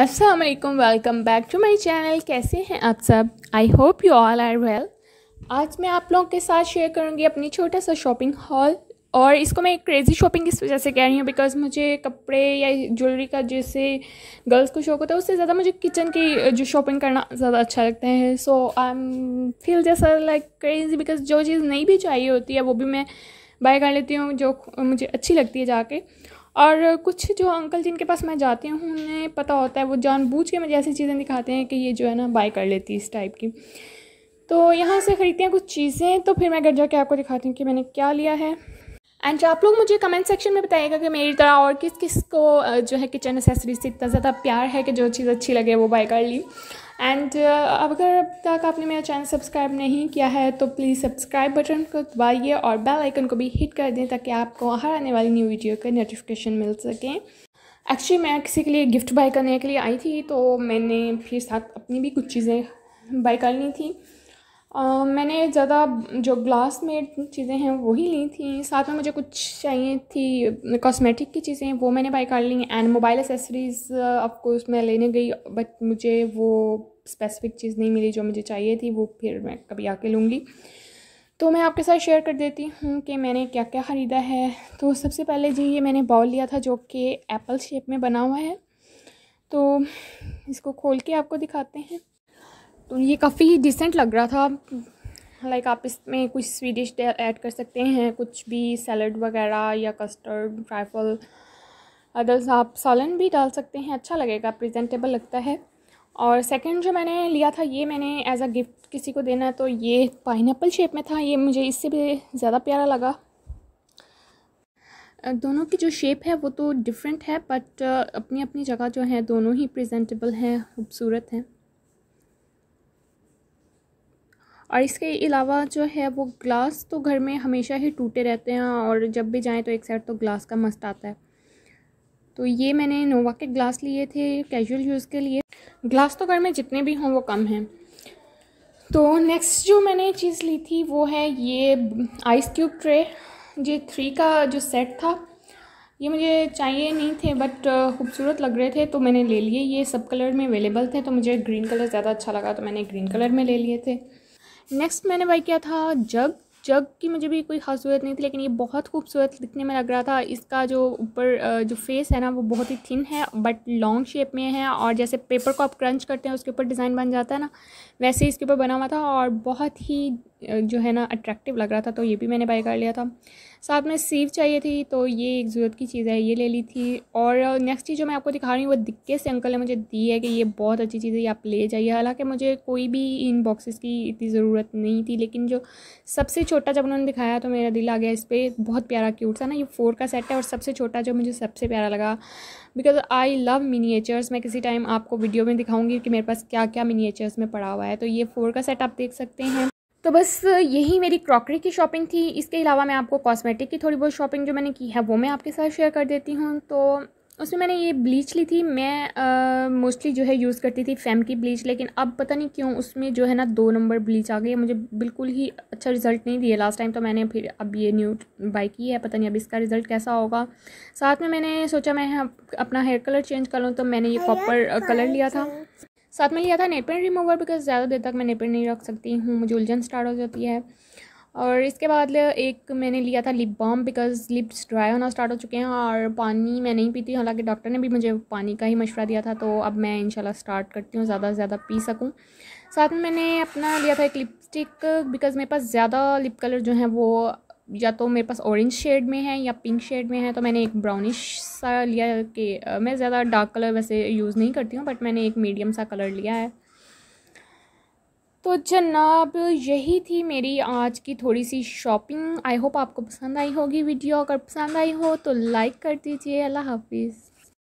Aslam welcome back to my channel कैसे हैं आप सब I hope you all are well आज मैं आप लोगों के साथ शेयर करूंगी अपनी छोटा सा शॉपिंग हॉल और इसको मैं एक क्रेज़ी शॉपिंग इस वजह से कह रही हूँ बिकॉज मुझे कपड़े या ज्वेलरी का जैसे गर्ल्स को शौक होता है उससे ज़्यादा मुझे किचन की जो शॉपिंग करना ज़्यादा अच्छा लगता है सो आई एम फील जैसा लाइक क्रेजी बिकॉज जो चीज़ नहीं भी चाहिए होती है वो भी मैं बाय कर लेती हूँ जो मुझे अच्छी लगती है जाके और कुछ जो अंकल जिनके पास मैं जाती हूँ उन्हें पता होता है वो जानबूझ के मुझे ऐसी चीज़ें दिखाते हैं कि ये जो है ना बाय कर लेती इस टाइप की तो यहाँ से ख़रीदते हैं कुछ चीज़ें तो फिर मैं घर जाके आपको दिखाती हूँ कि मैंने क्या लिया है एंड आप लोग मुझे कमेंट सेक्शन में बताइएगा कि मेरी तरह और किस किस को जो है किचन एसेसरीज से इतना ज़्यादा प्यार है कि जो चीज़ अच्छी लगे वो बाय कर ली एंड uh, अगर अब तक आपने मेरा चैनल सब्सक्राइब नहीं किया है तो प्लीज़ सब्सक्राइब बटन को दबाइए और बेल आइकन को भी हिट कर दें ताकि आपको हर आने वाली न्यू वीडियो के नोटिफिकेशन मिल सकें एक्चुअली मैं किसी के लिए गिफ्ट बाय करने के लिए आई थी तो मैंने फिर साथ अपनी भी कुछ चीज़ें बाय करनी थी मैंने ज़्यादा जो ग्लास मेड चीज़ें हैं वही ली थी साथ में मुझे कुछ चाहिए थी कॉस्मेटिक की चीज़ें वो मैंने बाई कर ली एंड मोबाइल एसेसरीज़ ऑफकोर्स मैं लेने गई बट मुझे वो स्पेसिफिक चीज़ नहीं मिली जो मुझे चाहिए थी वो फिर मैं कभी आके लूँगी तो मैं आपके साथ शेयर कर देती हूँ कि मैंने क्या क्या ख़रीदा है तो सबसे पहले जी ये मैंने बाउल लिया था जो कि एप्पल शेप में बना हुआ है तो इसको खोल के आपको दिखाते हैं तो ये काफ़ी डिसेंट लग रहा था लाइक आप इसमें कुछ स्वीडिश ऐड कर सकते हैं कुछ भी सैलड वगैरह या कस्टर्ड ट्राइफल अदर्स आप सालन भी डाल सकते हैं अच्छा लगेगा प्रेजेंटेबल लगता है और सेकंड जो मैंने लिया था ये मैंने एज अ गिफ्ट किसी को देना है तो ये पाइन शेप में था ये मुझे इससे भी ज़्यादा प्यारा लगा दोनों की जो शेप है वो तो डिफरेंट है बट अपनी अपनी जगह जो है दोनों ही प्रेजेंटेबल हैं खूबसूरत हैं और इसके अलावा जो है वो ग्लास तो घर में हमेशा ही टूटे रहते हैं और जब भी जाएँ तो एक साइड तो ग्लास का मस्त आता है तो ये मैंने नोवा के ग्लास लिए थे कैजुअल यूज़ के लिए ग्लास तो घर में जितने भी हों वो कम हैं तो नेक्स्ट जो मैंने चीज़ ली थी वो है ये आइस क्यूब ट्रे ये थ्री का जो सेट था ये मुझे चाहिए नहीं थे बट खूबसूरत लग रहे थे तो मैंने ले लिए ये सब कलर में अवेलेबल थे तो मुझे ग्रीन कलर ज़्यादा अच्छा लगा तो मैंने ग्रीन कलर में ले लिए थे नेक्स्ट मैंने बाई किया था जग जग की मुझे भी कोई खास जरूरत नहीं थी लेकिन ये बहुत खूबसूरत दिखने में लग रहा था इसका जो ऊपर जो फेस है ना वो बहुत ही थिन है बट लॉन्ग शेप में है और जैसे पेपर को आप क्रंच करते हैं उसके ऊपर डिज़ाइन बन जाता है ना वैसे ही इसके ऊपर बना हुआ था और बहुत ही जो है ना अट्रैक्टिव लग रहा था तो ये भी मैंने बाई कर लिया था साथ में सीव चाहिए थी तो ये एक ज़रूरत की चीज़ है ये ले ली थी और नेक्स्ट चीज़ जो मैं आपको दिखा रही हूँ वो दिक्के से अंकल ने मुझे दी है कि ये बहुत अच्छी चीज़ है ये आप ले जाइए हालांकि मुझे कोई भी इन बॉक्सेस की इतनी ज़रूरत नहीं थी लेकिन जो सबसे छोटा जब उन्होंने दिखाया तो मेरा दिल आ गया इस पर बहुत प्यारा क्यूट सा ना ये फोर का सेट है और सबसे छोटा जो मुझे सबसे प्यारा लगा बिकॉज आई लव मिनीचर्स मैं किसी टाइम आपको वीडियो में दिखाऊँगी कि मेरे पास क्या क्या मिनीचर्स में पड़ा हुआ है तो ये फोर का सेट आप देख सकते हैं तो बस यही मेरी क्रॉकरी की शॉपिंग थी इसके अलावा मैं आपको कॉस्मेटिक की थोड़ी बहुत शॉपिंग जो मैंने की है वो मैं आपके साथ शेयर कर देती हूँ तो उसमें मैंने ये ब्लीच ली थी मैं मोस्टली जो है यूज़ करती थी फैम की ब्लीच लेकिन अब पता नहीं क्यों उसमें जो है ना दो नंबर ब्लीच आ गई मुझे बिल्कुल ही अच्छा रिज़ल्ट नहीं दिया लास्ट टाइम तो मैंने फिर अब ये न्यू बाई की है पता नहीं अब इसका रिज़ल्ट कैसा होगा साथ में मैंने सोचा मैं अपना हेयर कलर चेंज कर लूँ तो मैंने ये हाँ कॉपर कलर लिया था साथ में लिया था नेपिन रिमूवर बिकॉज ज़्यादा देर तक मैं नेपिन नहीं रख सकती हूँ मुझे उलझन स्टार्ट हो जाती है और इसके बाद एक मैंने लिया था lip balm because lips dry होना स्टार्ट हो चुके हैं और पानी मैं नहीं पीती हालांकि डॉक्टर ने भी मुझे पानी का ही मशवरा दिया था तो अब मैं इंशाल्लाह स्टार्ट करती हूँ ज़्यादा से ज़्यादा पी सकूँ साथ में मैंने अपना लिया था एक लिपस्टिक बिकॉज़ मेरे पास ज़्यादा लिप कलर जो है वो या तो मेरे पास ऑरेंज शेड में है या पिंक शेड में है तो मैंने एक ब्राउनिश सा लिया कि मैं ज़्यादा डार्क कलर वैसे यूज़ नहीं करती हूँ बट मैंने एक मीडियम सा कलर लिया है तो जनाब यही थी मेरी आज की थोड़ी सी शॉपिंग आई होप आपको पसंद आई होगी वीडियो अगर पसंद आई हो तो लाइक कर दीजिए अल्लाह हाफिज़